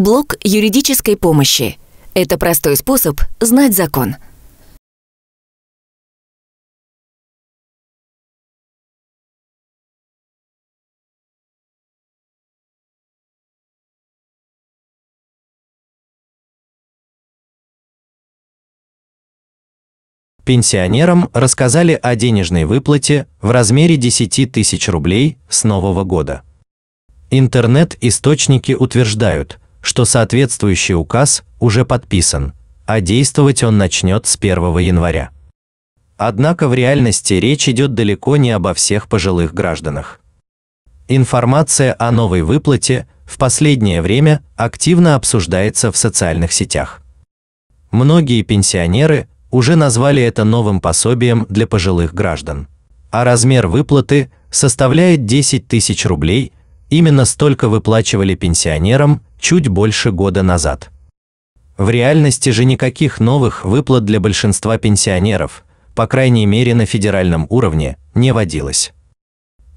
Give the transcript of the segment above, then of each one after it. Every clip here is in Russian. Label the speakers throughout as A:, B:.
A: Блок юридической помощи. Это простой способ знать закон. Пенсионерам рассказали о денежной выплате в размере 10 тысяч рублей с нового года. Интернет-источники утверждают – что соответствующий указ уже подписан, а действовать он начнет с 1 января. Однако в реальности речь идет далеко не обо всех пожилых гражданах. Информация о новой выплате в последнее время активно обсуждается в социальных сетях. Многие пенсионеры уже назвали это новым пособием для пожилых граждан. А размер выплаты составляет 10 тысяч рублей Именно столько выплачивали пенсионерам чуть больше года назад. В реальности же никаких новых выплат для большинства пенсионеров, по крайней мере на федеральном уровне, не водилось.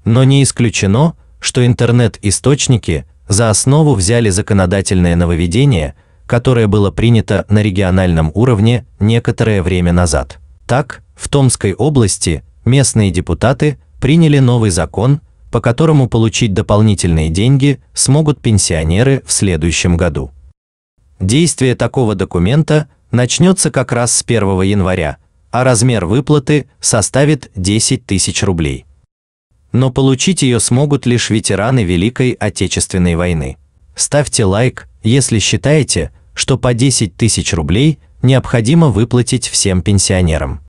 A: Но не исключено, что интернет-источники за основу взяли законодательное нововведение, которое было принято на региональном уровне некоторое время назад. Так, в Томской области местные депутаты приняли новый закон, по которому получить дополнительные деньги смогут пенсионеры в следующем году. Действие такого документа начнется как раз с 1 января, а размер выплаты составит 10 тысяч рублей. Но получить ее смогут лишь ветераны Великой Отечественной войны. Ставьте лайк, если считаете, что по 10 тысяч рублей необходимо выплатить всем пенсионерам.